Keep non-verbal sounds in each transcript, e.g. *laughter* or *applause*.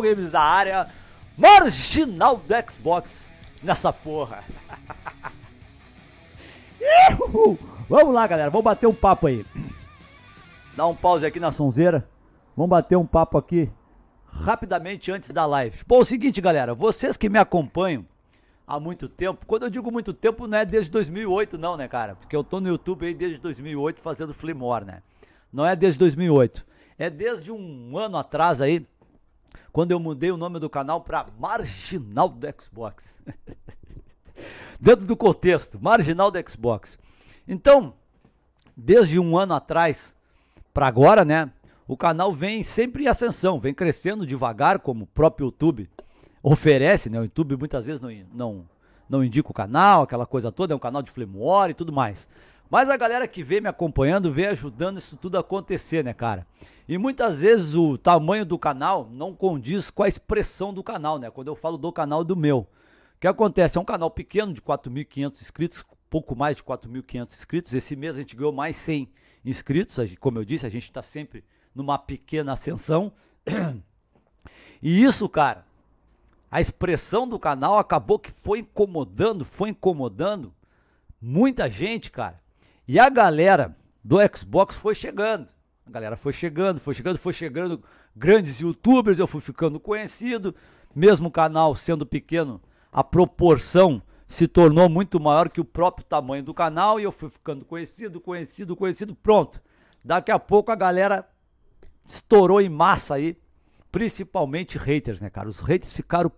Games da área marginal do Xbox nessa porra. *laughs* Vamos lá, galera, vamos bater um papo aí. Dá um pause aqui na sonzeira. Vamos bater um papo aqui rapidamente antes da live. Bom, é o seguinte, galera, vocês que me acompanham há muito tempo, quando eu digo muito tempo, não é desde 2008 não, né, cara? Porque eu tô no YouTube aí desde 2008 fazendo Flimor, né? Não é desde 2008. É desde um ano atrás aí quando eu mudei o nome do canal para Marginal do Xbox. *laughs* Dentro do contexto, Marginal do Xbox. Então, desde um ano atrás para agora, né? O canal vem sempre em ascensão, vem crescendo devagar, como o próprio YouTube oferece, né? O YouTube muitas vezes não, não, não indica o canal, aquela coisa toda, é um canal de Flemore e tudo mais. Mas a galera que vem me acompanhando, vem ajudando isso tudo a acontecer, né, cara? E muitas vezes o tamanho do canal não condiz com a expressão do canal, né? Quando eu falo do canal do meu. O que acontece? É um canal pequeno de 4.500 inscritos, pouco mais de 4.500 inscritos. Esse mês a gente ganhou mais 100 inscritos. Como eu disse, a gente está sempre numa pequena ascensão. *clears throat* E isso, cara, a expressão do canal acabou que foi incomodando, foi incomodando muita gente, cara. E a galera do Xbox foi chegando. A galera foi chegando, foi chegando, foi chegando. Grandes youtubers, eu fui ficando conhecido. Mesmo o canal sendo pequeno, a proporção se tornou muito maior que o próprio tamanho do canal. E eu fui ficando conhecido, conhecido, conhecido. Pronto. Daqui a pouco a galera estourou em massa aí. Principalmente haters, né, cara? Os haters ficaram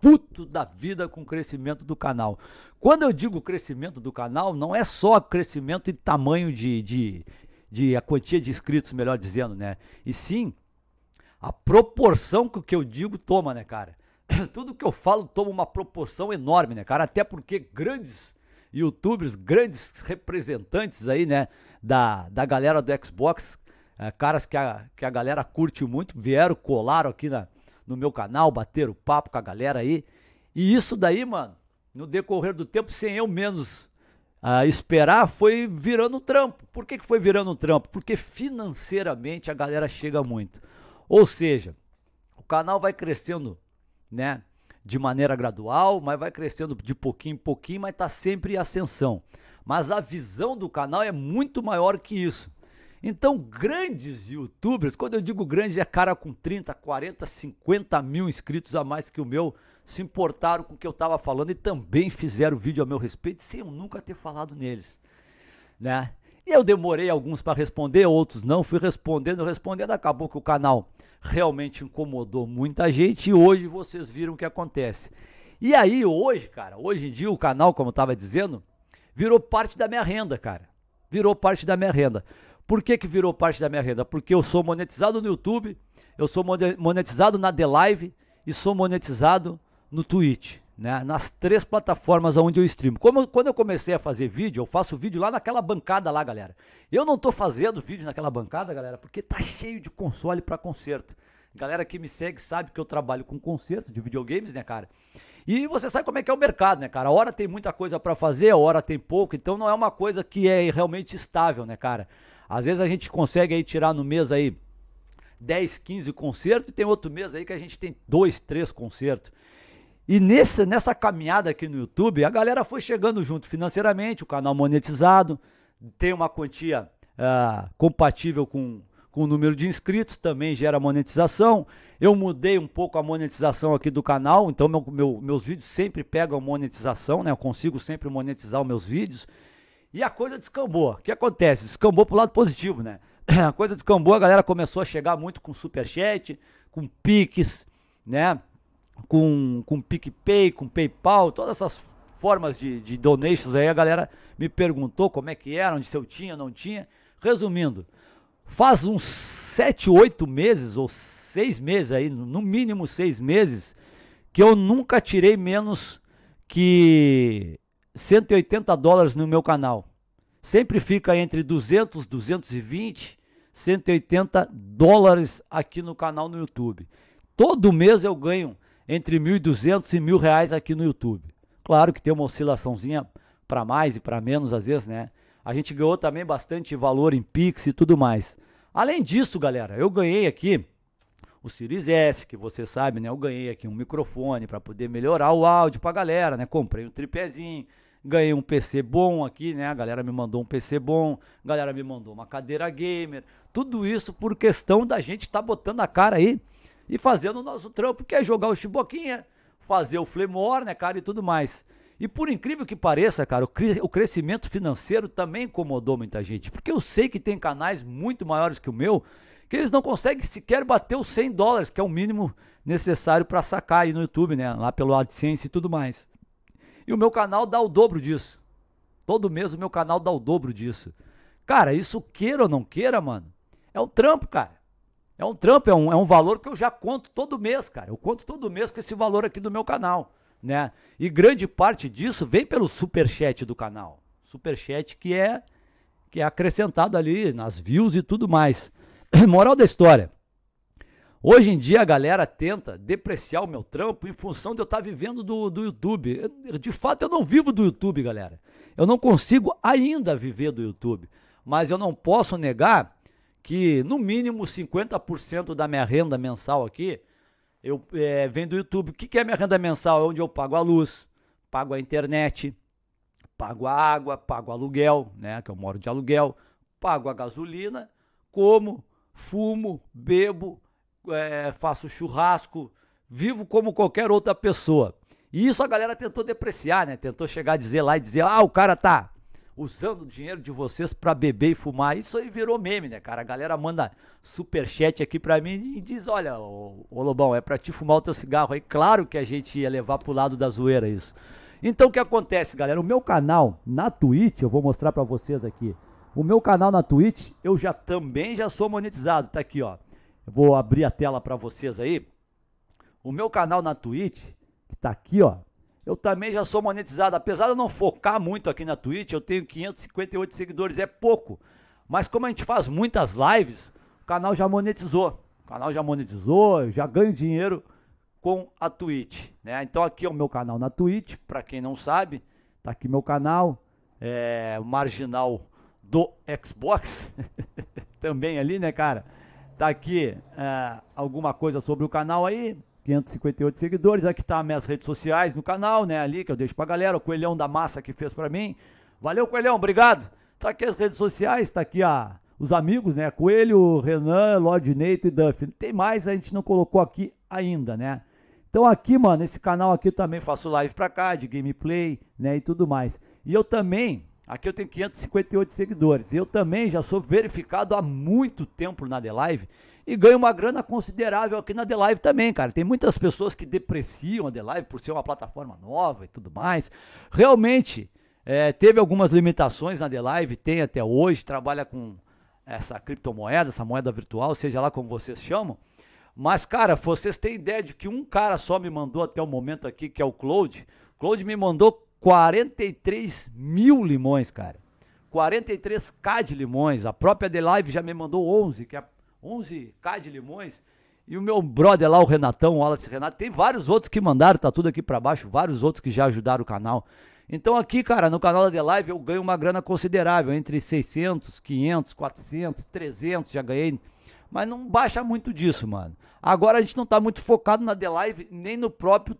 puto da vida com o crescimento do canal. Quando eu digo crescimento do canal, não é só crescimento e tamanho de, de, de a quantia de inscritos, melhor dizendo, né? E sim a proporção que o que eu digo toma, né, cara? *clears throat* Tudo que eu falo toma uma proporção enorme, né, cara? Até porque grandes youtubers, grandes representantes aí, né, da, da galera do Xbox, é, caras que a, que a galera curte muito, vieram, colaram aqui na, no meu canal, bater o papo com a galera aí. E isso daí, mano, no decorrer do tempo, sem eu menos ah, esperar, foi virando um trampo. Por que, que foi virando um trampo? Porque financeiramente a galera chega muito. Ou seja, o canal vai crescendo, né? De maneira gradual, mas vai crescendo de pouquinho em pouquinho, mas tá sempre em ascensão. Mas a visão do canal é muito maior que isso. Então, grandes youtubers, quando eu digo grande, é cara com 30, 40, 50 mil inscritos a mais que o meu, se importaram com o que eu estava falando e também fizeram vídeo a meu respeito, sem eu nunca ter falado neles. Né? E eu demorei alguns para responder, outros não, fui respondendo, respondendo, acabou que o canal realmente incomodou muita gente e hoje vocês viram o que acontece. E aí hoje, cara, hoje em dia o canal, como eu estava dizendo, virou parte da minha renda, cara. Virou parte da minha renda. Por que, que virou parte da minha renda? Porque eu sou monetizado no YouTube, eu sou monetizado na The Live e sou monetizado no Twitch. Né, nas três plataformas onde eu streamo. Como, quando eu comecei a fazer vídeo, eu faço vídeo lá naquela bancada lá, galera. Eu não tô fazendo vídeo naquela bancada, galera, porque tá cheio de console para concerto. Galera que me segue sabe que eu trabalho com concerto de videogames, né, cara? E você sabe como é que é o mercado, né, cara? A hora tem muita coisa para fazer, a hora tem pouco, então não é uma coisa que é realmente estável, né, cara? Às vezes a gente consegue aí tirar no mês aí 10, 15 concertos, e tem outro mês aí que a gente tem dois, três concertos. E nesse, nessa caminhada aqui no YouTube, a galera foi chegando junto financeiramente, o canal monetizado, tem uma quantia uh, compatível com, com o número de inscritos, também gera monetização. Eu mudei um pouco a monetização aqui do canal, então meu, meu, meus vídeos sempre pegam monetização, né? Eu consigo sempre monetizar os meus vídeos. E a coisa descambou. O que acontece? Descambou pro lado positivo, né? *clears throat* A coisa descambou, a galera começou a chegar muito com superchat, com piques, né? Com, com PicPay, com PayPal, todas essas formas de, de donations aí. A galera me perguntou como é que era, onde se eu tinha, não tinha. Resumindo, faz uns 7, 8 meses, ou 6 meses aí, no mínimo 6 meses, que eu nunca tirei menos que 180 dólares no meu canal. Sempre fica entre 200, 220, 180 dólares aqui no canal no YouTube. Todo mês eu ganho entre 1.200 e mil reais aqui no YouTube. Claro que tem uma oscilaçãozinha para mais e para menos às vezes, né? A gente ganhou também bastante valor em Pix e tudo mais. Além disso, galera, eu ganhei aqui o Series S, que você sabe, né? Eu ganhei aqui um microfone para poder melhorar o áudio para a galera, né? Comprei um tripézinho, ganhei um PC bom aqui, né? A galera me mandou um PC bom, a galera me mandou uma cadeira gamer. Tudo isso por questão da gente estar tá botando a cara aí e fazendo o nosso trampo, que é jogar o chiboquinha, fazer o flemor, né, cara, e tudo mais. E por incrível que pareça, cara, o, cre o crescimento financeiro também incomodou muita gente, porque eu sei que tem canais muito maiores que o meu, que eles não conseguem sequer bater os 100 dólares, que é o mínimo necessário para sacar aí no YouTube, né, lá pelo AdSense e tudo mais. E o meu canal dá o dobro disso. Todo mês o meu canal dá o dobro disso. Cara, isso queira ou não queira, mano, é um trampo, cara. É um trampo, é um, é um valor que eu já conto todo mês, cara. Eu conto todo mês com esse valor aqui do meu canal, né? E grande parte disso vem pelo superchat do canal. Superchat que é, que é acrescentado ali nas views e tudo mais. *coughs* Moral da história. Hoje em dia a galera tenta depreciar o meu trampo em função de eu estar tá vivendo do, do YouTube. Eu, de fato, eu não vivo do YouTube, galera. Eu não consigo ainda viver do YouTube. Mas eu não posso negar que, no mínimo, 50% da minha renda mensal aqui eu, é, vem do YouTube. O que, é minha renda mensal? É onde eu pago a luz, pago a internet, pago a água, pago aluguel, né? Que eu moro de aluguel, pago a gasolina, como, fumo, bebo é, faço churrasco, vivo como qualquer outra pessoa. E isso a galera tentou depreciar, né? Tentou chegar a dizer lá e dizer: ah, o cara tá usando o dinheiro de vocês para beber e fumar. Isso aí virou meme, né, cara? A galera manda superchat aqui para mim e diz: olha, ô, ô Lobão, é para te fumar o teu cigarro aí. Claro que a gente ia levar pro lado da zoeira isso. Então o que acontece, galera? O meu canal na Twitch, eu vou mostrar para vocês aqui. O meu canal na Twitch, eu já também já sou monetizado, tá aqui, ó vou abrir a tela para vocês aí. O meu canal na Twitch, que tá aqui, ó. Eu também já sou monetizado. Apesar de eu não focar muito aqui na Twitch, eu tenho 558 seguidores, é pouco. Mas como a gente faz muitas lives, o canal já monetizou. O canal já monetizou, já ganho dinheiro com a Twitch, né? Então aqui é o meu canal na Twitch, para quem não sabe, tá aqui meu canal, é, marginal do Xbox, *laughs* também ali, né, cara? Tá aqui é, alguma coisa sobre o canal aí. 558 seguidores. Aqui tá minhas redes sociais no canal, né? Ali que eu deixo pra galera. O Coelhão da Massa que fez pra mim. Valeu, Coelhão, obrigado. Tá aqui as redes sociais, tá aqui a, os amigos, né? Coelho, Renan, Lorde Neito e Duff. Tem mais, a gente não colocou aqui ainda, né? Então aqui, mano, nesse canal aqui eu também faço live pra cá, de gameplay, né? E tudo mais. E eu também Aqui eu tenho 558 seguidores. Eu também já sou verificado há muito tempo na The Live e ganho uma grana considerável aqui na The Live também, cara. Tem muitas pessoas que depreciam a The Live por ser uma plataforma nova e tudo mais. Realmente, é, teve algumas limitações na The Live, tem até hoje, trabalha com essa criptomoeda, essa moeda virtual, seja lá como vocês chamam. Mas, cara, vocês têm ideia de que um cara só me mandou até o momento aqui, que é o Cloud. Cloud me mandou 43 mil limões, cara. 43k de limões. A própria The Live já me mandou 11, que é 11k de limões. E o meu brother lá, o Renatão, o Wallace Renato, tem vários outros que mandaram, tá tudo aqui para baixo, vários outros que já ajudaram o canal. Então aqui, cara, no canal da The Live eu ganho uma grana considerável, entre 600, 500, 400, 300, já ganhei. Mas não baixa muito disso, mano. Agora a gente não tá muito focado na The Live, nem no próprio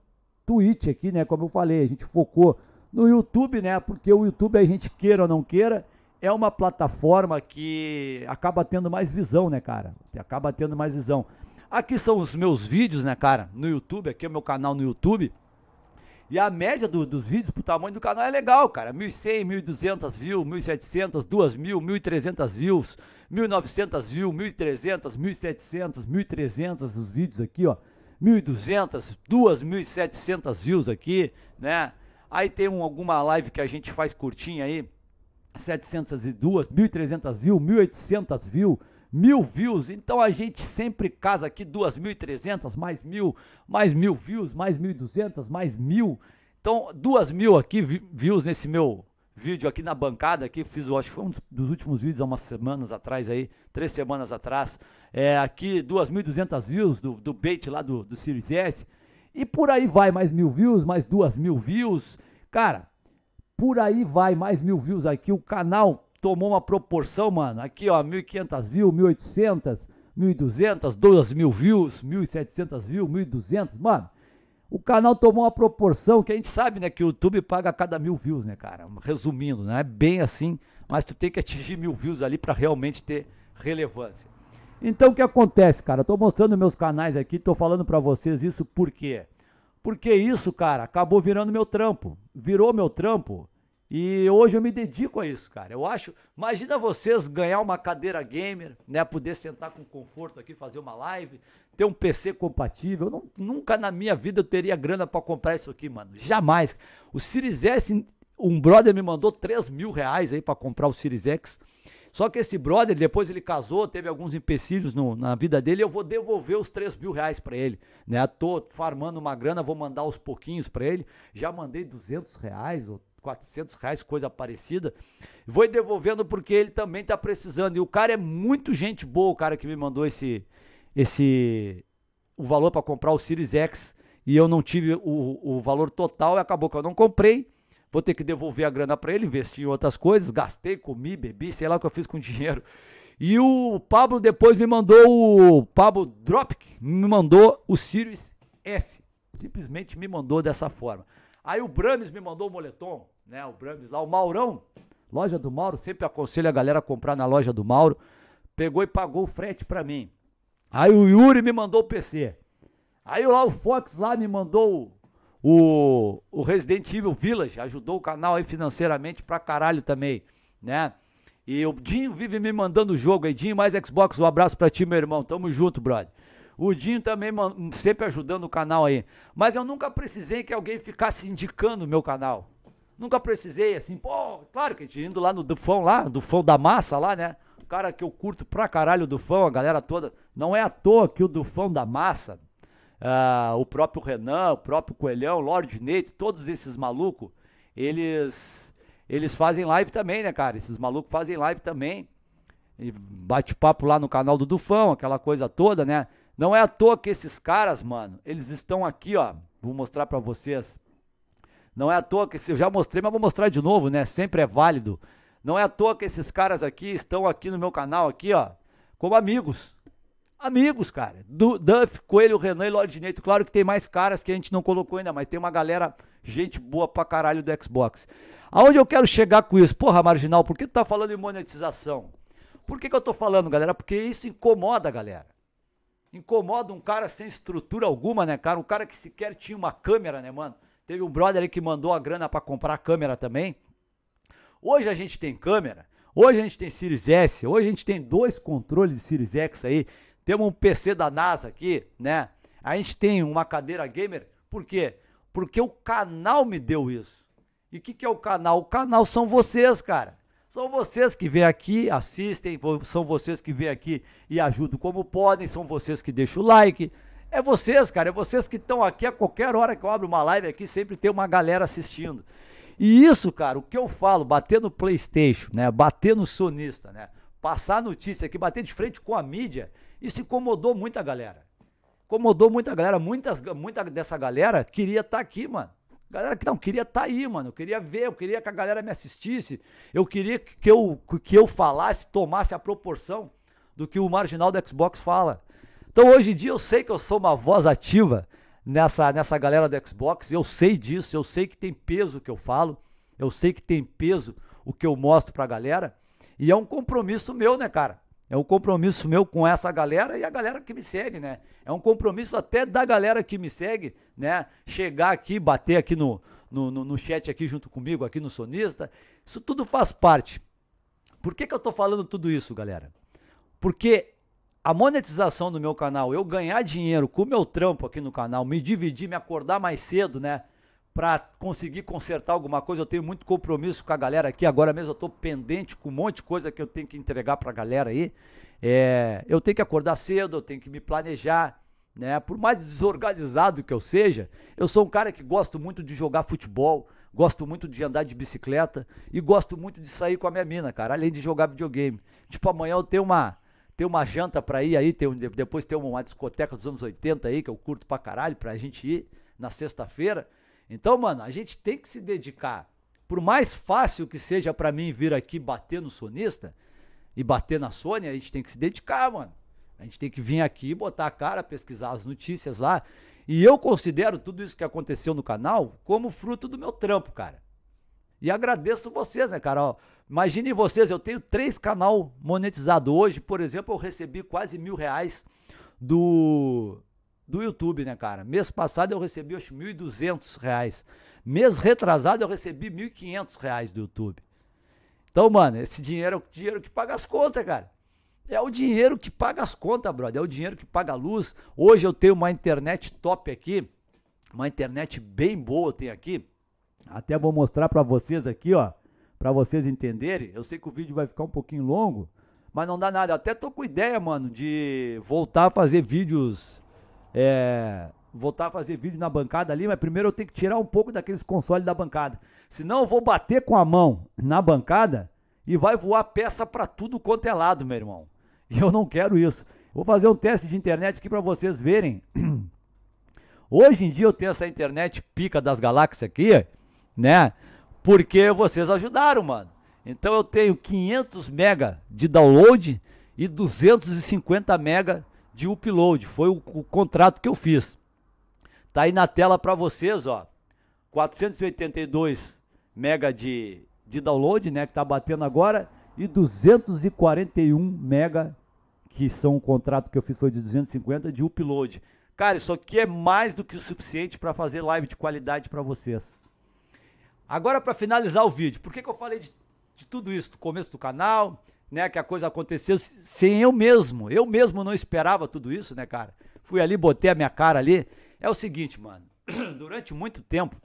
Twitch aqui, né? Como eu falei, a gente focou no YouTube, né? Porque o YouTube, a gente queira ou não queira, é uma plataforma que acaba tendo mais visão, né, cara? Acaba tendo mais visão. Aqui são os meus vídeos, né, cara? No YouTube, aqui é o meu canal no YouTube. E a média do, dos vídeos pro tamanho do canal é legal, cara. 1.100, 1.200 views, 1.700, 2.000, 1.300 views, 1.900 views, 1.300, 1.700, 1.300 os vídeos aqui, ó. 1.200, 2.700 views aqui, né? Aí tem um, alguma live que a gente faz curtinha aí, 702, 1.300 views, 1.800 views, mil views. Então a gente sempre casa aqui 2.300, mais mil, mais mil views, mais 1.200, mais mil. Então, 2.000 aqui views nesse meu vídeo aqui na bancada, aqui fiz, acho que foi um dos últimos vídeos há umas semanas atrás aí, três semanas atrás, é, aqui 2.200 views do, do bait lá do, do Series S, e por aí vai mais mil views, mais duas mil views, cara, por aí vai mais mil views aqui, o canal tomou uma proporção, mano, aqui ó, 1.500 views, 1.800, 1.200, 2.000 views, 1.700 views, 1.200, mano, o canal tomou uma proporção que a gente sabe, né? Que o YouTube paga a cada mil views, né, cara? Resumindo, não é bem assim, mas tu tem que atingir mil views ali para realmente ter relevância. Então o que acontece, cara? Estou tô mostrando meus canais aqui, tô falando para vocês isso por quê? Porque isso, cara, acabou virando meu trampo. Virou meu trampo. E hoje eu me dedico a isso, cara. Eu acho. Imagina vocês ganhar uma cadeira gamer, né? Poder sentar com conforto aqui, fazer uma live, ter um PC compatível. Não, nunca na minha vida eu teria grana para comprar isso aqui, mano. Jamais. O Series S, um brother me mandou 3 mil reais aí para comprar o Series X. Só que esse brother, depois ele casou, teve alguns empecilhos no, na vida dele, eu vou devolver os 3 mil reais para ele, né? Tô farmando uma grana, vou mandar os pouquinhos para ele. Já mandei 200 reais ou 400 reais, coisa parecida. Vou devolvendo porque ele também tá precisando. E o cara é muito gente boa, o cara que me mandou esse, esse o valor para comprar o Series X e eu não tive o, o valor total e acabou que eu não comprei. Vou ter que devolver a grana para ele, investir em outras coisas, gastei, comi, bebi, sei lá o que eu fiz com o *laughs* dinheiro. E o Pablo depois me mandou o Pablo Dropkick, me mandou o Sirius S. Simplesmente me mandou dessa forma. Aí o Brames me mandou o moletom, né? O Brames lá, o Maurão, loja do Mauro, sempre aconselho a galera a comprar na loja do Mauro. Pegou e pagou o frete para mim. Aí o Yuri me mandou o PC. Aí lá o Fox lá me mandou o, o Resident Evil Village, ajudou o canal aí financeiramente pra caralho também, né? E o Dinho vive me mandando o jogo aí, Dinho mais Xbox, um abraço pra ti, meu irmão, tamo junto, brother. O Dinho também sempre ajudando o canal aí. Mas eu nunca precisei que alguém ficasse indicando o meu canal. Nunca precisei, assim, pô, claro que a gente indo lá no Dufão lá, Dufão da Massa lá, né? cara que eu curto pra caralho, do Dufão, a galera toda. Não é à toa que o Dufão da Massa, uh, o próprio Renan, o próprio Coelhão, Lorde Neito, todos esses malucos, eles, eles fazem live também, né, cara? Esses malucos fazem live também. E bate papo lá no canal do Dufão, aquela coisa toda, né? Não é à toa que esses caras, mano, eles estão aqui, ó. Vou mostrar para vocês. Não é à toa que eu já mostrei, mas vou mostrar de novo, né? Sempre é válido não é à toa que esses caras aqui estão aqui no meu canal, aqui, ó, como amigos. Amigos, cara. Do Duff, Coelho, Renan e Lorde Neito. Claro que tem mais caras que a gente não colocou ainda, mas tem uma galera, gente boa pra caralho do Xbox. Aonde eu quero chegar com isso? Porra, Marginal, por que tu tá falando em monetização? Por que, que eu tô falando, galera? Porque isso incomoda a galera. Incomoda um cara sem estrutura alguma, né, cara? Um cara que sequer tinha uma câmera, né, mano? Teve um brother aí que mandou a grana para comprar a câmera também. Hoje a gente tem câmera, hoje a gente tem Series S, hoje a gente tem dois controles de Series X aí, temos um PC da NASA aqui, né? A gente tem uma cadeira gamer, por quê? Porque o canal me deu isso. E o que, que é o canal? O canal são vocês, cara. São vocês que vêm aqui, assistem, são vocês que vêm aqui e ajudam como podem, são vocês que deixam o like. É vocês, cara, é vocês que estão aqui a qualquer hora que eu abro uma live aqui, sempre tem uma galera assistindo. E isso, cara, o que eu falo, bater no PlayStation, né? Bater no sonista, né? Passar notícia aqui, bater de frente com a mídia, isso incomodou muita galera. Incomodou muita galera, muitas, muita dessa galera queria estar tá aqui, mano. Galera que não queria estar tá aí, mano. Eu queria ver, eu queria que a galera me assistisse. Eu queria que eu, que eu falasse, tomasse a proporção do que o marginal do Xbox fala. Então hoje em dia eu sei que eu sou uma voz ativa, nessa, nessa galera do Xbox. Eu sei disso, eu sei que tem peso o que eu falo, eu sei que tem peso o que eu mostro pra galera. E é um compromisso meu, né, cara? É um compromisso meu com essa galera e a galera que me segue, né? É um compromisso até da galera que me segue, né? Chegar aqui, bater aqui no, no, no, no chat aqui junto comigo, aqui no Sonista. Isso tudo faz parte. Por que, que eu tô falando tudo isso, galera? Porque a monetização do meu canal, eu ganhar dinheiro com o meu trampo aqui no canal, me dividir, me acordar mais cedo, né? Pra conseguir consertar alguma coisa, eu tenho muito compromisso com a galera aqui. Agora mesmo eu tô pendente com um monte de coisa que eu tenho que entregar pra galera aí. É, eu tenho que acordar cedo, eu tenho que me planejar. Né? Por mais desorganizado que eu seja, eu sou um cara que gosto muito de jogar futebol, gosto muito de andar de bicicleta e gosto muito de sair com a minha mina, cara, além de jogar videogame. Tipo, amanhã eu tenho uma tem uma janta pra ir aí, ter um, depois tem uma discoteca dos anos 80 aí, que eu curto pra caralho, pra gente ir na sexta-feira. Então, mano, a gente tem que se dedicar. Por mais fácil que seja para mim vir aqui bater no sonista e bater na Sônia, a gente tem que se dedicar, mano. A gente tem que vir aqui, botar a cara, pesquisar as notícias lá. E eu considero tudo isso que aconteceu no canal como fruto do meu trampo, cara. E agradeço vocês, né, Carol Imaginem vocês, eu tenho três canal monetizado hoje, por exemplo, eu recebi quase mil reais do do YouTube, né, cara? Mês passado eu recebi acho mil e reais, mês retrasado eu recebi mil e reais do YouTube. Então, mano, esse dinheiro é o dinheiro que paga as contas, cara. É o dinheiro que paga as contas, brother. É o dinheiro que paga a luz. Hoje eu tenho uma internet top aqui, uma internet bem boa eu tenho aqui. Até vou mostrar para vocês aqui, ó para vocês entenderem. Eu sei que o vídeo vai ficar um pouquinho longo, mas não dá nada. Eu até tô com ideia, mano, de voltar a fazer vídeos. É, voltar a fazer vídeo na bancada ali, mas primeiro eu tenho que tirar um pouco daqueles consoles da bancada. Senão eu vou bater com a mão na bancada e vai voar peça para tudo quanto é lado, meu irmão. E eu não quero isso. Vou fazer um teste de internet aqui para vocês verem. *clears throat* Hoje em dia eu tenho essa internet pica das galáxias aqui, né? Porque vocês ajudaram, mano. Então eu tenho 500 mega de download e 250 mega de upload. Foi o, o contrato que eu fiz. Tá aí na tela para vocês, ó. 482 mega de, de download, né, que tá batendo agora, e 241 mega que são o contrato que eu fiz foi de 250 de upload. Cara, isso aqui é mais do que o suficiente para fazer live de qualidade para vocês. Agora, para finalizar o vídeo, por que, que eu falei de, de tudo isso do começo do canal, né? Que a coisa aconteceu sem eu mesmo. Eu mesmo não esperava tudo isso, né, cara? Fui ali, botei a minha cara ali. É o seguinte, mano. *clears throat* Durante muito tempo,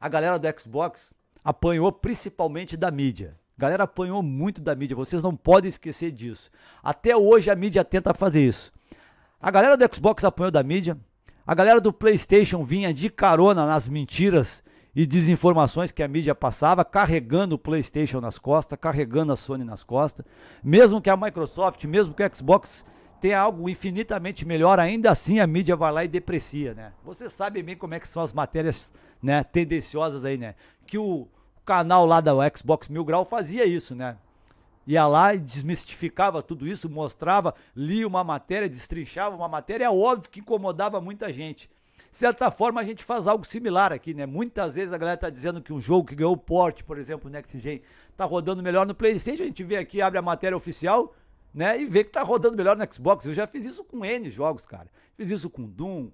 a galera do Xbox apanhou principalmente da mídia. A galera apanhou muito da mídia, vocês não podem esquecer disso. Até hoje a mídia tenta fazer isso. A galera do Xbox apanhou da mídia, a galera do PlayStation vinha de carona nas mentiras e desinformações que a mídia passava, carregando o PlayStation nas costas, carregando a Sony nas costas. Mesmo que a Microsoft, mesmo que a Xbox tenha algo infinitamente melhor, ainda assim a mídia vai lá e deprecia, né? Você sabe bem como é que são as matérias, né, tendenciosas aí, né? Que o canal lá da Xbox Mil Grau fazia isso, né? Ia lá e desmistificava tudo isso, mostrava, lia uma matéria, destrinchava uma matéria, é óbvio que incomodava muita gente. De certa forma, a gente faz algo similar aqui, né? Muitas vezes a galera tá dizendo que um jogo que ganhou o porte, por exemplo, o Next Gen, tá rodando melhor no PlayStation. A gente vem aqui, abre a matéria oficial, né? E vê que tá rodando melhor no Xbox. Eu já fiz isso com N jogos, cara. Fiz isso com Doom,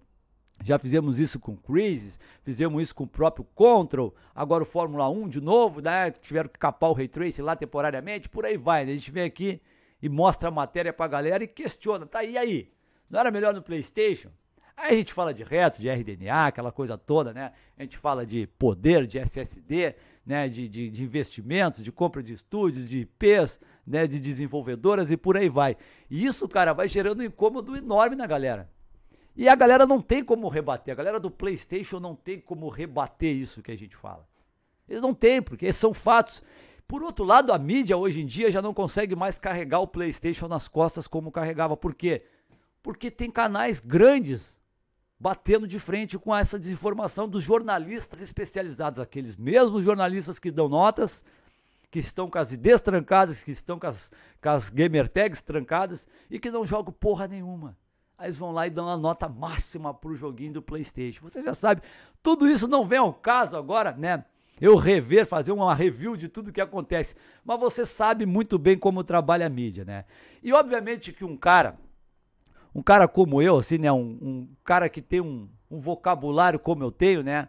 já fizemos isso com Crisis, fizemos isso com o próprio Control, agora o Fórmula 1 de novo, né? Tiveram que capar o Ray Trace lá temporariamente, por aí vai, né? A gente vem aqui e mostra a matéria pra galera e questiona, tá, e aí? Não era melhor no PlayStation? Aí a gente fala de reto, de RDNA, aquela coisa toda, né? A gente fala de poder, de SSD, né? de, de, de investimentos, de compra de estúdios, de IPs, né? de desenvolvedoras e por aí vai. E isso, cara, vai gerando um incômodo enorme na galera. E a galera não tem como rebater. A galera do PlayStation não tem como rebater isso que a gente fala. Eles não têm, porque são fatos. Por outro lado, a mídia hoje em dia já não consegue mais carregar o PlayStation nas costas como carregava. Por quê? Porque tem canais grandes batendo de frente com essa desinformação dos jornalistas especializados, aqueles mesmos jornalistas que dão notas, que estão com as IDs trancadas, que estão com as, com as gamer tags trancadas e que não jogam porra nenhuma. Aí eles vão lá e dão a nota máxima pro joguinho do PlayStation. Você já sabe, tudo isso não vem ao caso agora, né? Eu rever, fazer uma review de tudo que acontece. Mas você sabe muito bem como trabalha a mídia, né? E obviamente que um cara um cara como eu, assim, né? Um, um cara que tem um, um, vocabulário como eu tenho, né?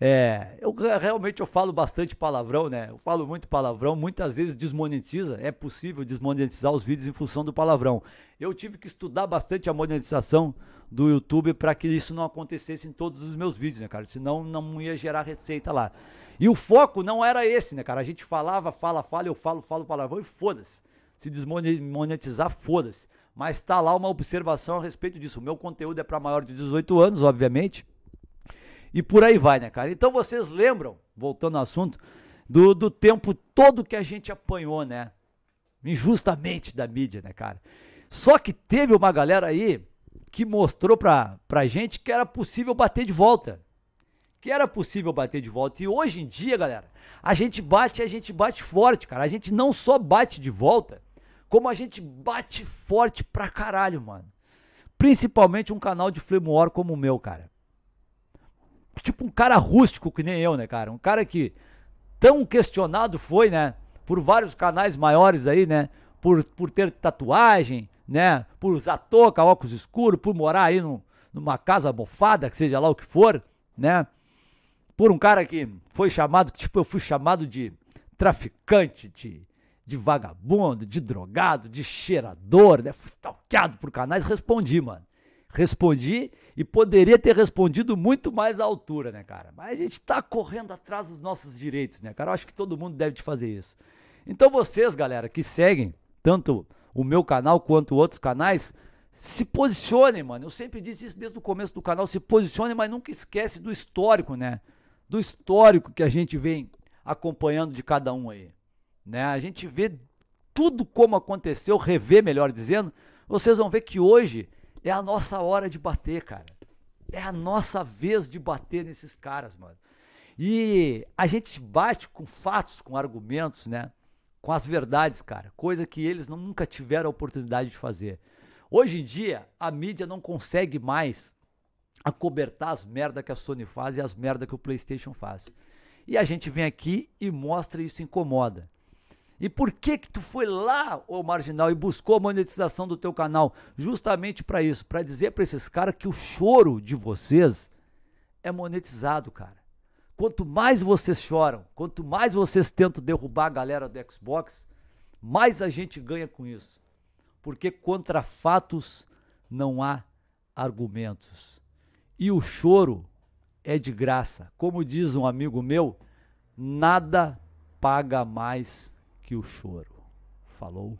É, eu realmente eu falo bastante palavrão, né? Eu falo muito palavrão, muitas vezes desmonetiza, é possível desmonetizar os vídeos em função do palavrão. Eu tive que estudar bastante a monetização do YouTube para que isso não acontecesse em todos os meus vídeos, né, cara? Senão não ia gerar receita lá. E o foco não era esse, né, cara? A gente falava, fala, fala, eu falo, falo palavrão e foda-se. Se desmonetizar, foda-se mas está lá uma observação a respeito disso. O meu conteúdo é para maior de 18 anos, obviamente. E por aí vai, né, cara? Então vocês lembram, voltando ao assunto, do, do tempo todo que a gente apanhou, né? Injustamente da mídia, né, cara? Só que teve uma galera aí que mostrou pra, pra gente que era possível bater de volta. Que era possível bater de volta. E hoje em dia, galera, a gente bate, e a gente bate forte, cara. A gente não só bate de volta, como a gente bate forte pra caralho, mano. Principalmente um canal de flame war como o meu, cara. Tipo um cara rústico que nem eu, né, cara? Um cara que tão questionado foi, né? Por vários canais maiores aí, né? Por, por ter tatuagem, né? Por usar toca, óculos escuros, por morar aí no, numa casa bofada, que seja lá o que for, né? Por um cara que foi chamado, tipo, eu fui chamado de traficante, de de vagabundo, de drogado, de cheirador, né? Fui stalkeado por canais, respondi, mano. Respondi e poderia ter respondido muito mais à altura, né, cara? Mas a gente tá correndo atrás dos nossos direitos, né, cara? Eu acho que todo mundo deve te fazer isso. Então vocês, galera, que seguem tanto o meu canal quanto outros canais, se posicionem, mano. Eu sempre disse isso desde o começo do canal, se posicionem, mas nunca esquece do histórico, né? Do histórico que a gente vem acompanhando de cada um aí. Né? A gente vê tudo como aconteceu, rever melhor dizendo, vocês vão ver que hoje é a nossa hora de bater, cara. É a nossa vez de bater nesses caras, mano. E a gente bate com fatos, com argumentos, né? Com as verdades, cara. Coisa que eles nunca tiveram a oportunidade de fazer. Hoje em dia, a mídia não consegue mais acobertar as merda que a Sony faz e as merda que o PlayStation faz. E a gente vem aqui e mostra isso incomoda. E por que que tu foi lá, ô marginal, e buscou a monetização do teu canal? Justamente para isso, para dizer para esses caras que o choro de vocês é monetizado, cara. Quanto mais vocês choram, quanto mais vocês tentam derrubar a galera do Xbox, mais a gente ganha com isso. Porque contra fatos não há argumentos. E o choro é de graça. Como diz um amigo meu, nada paga mais que o choro. Falou.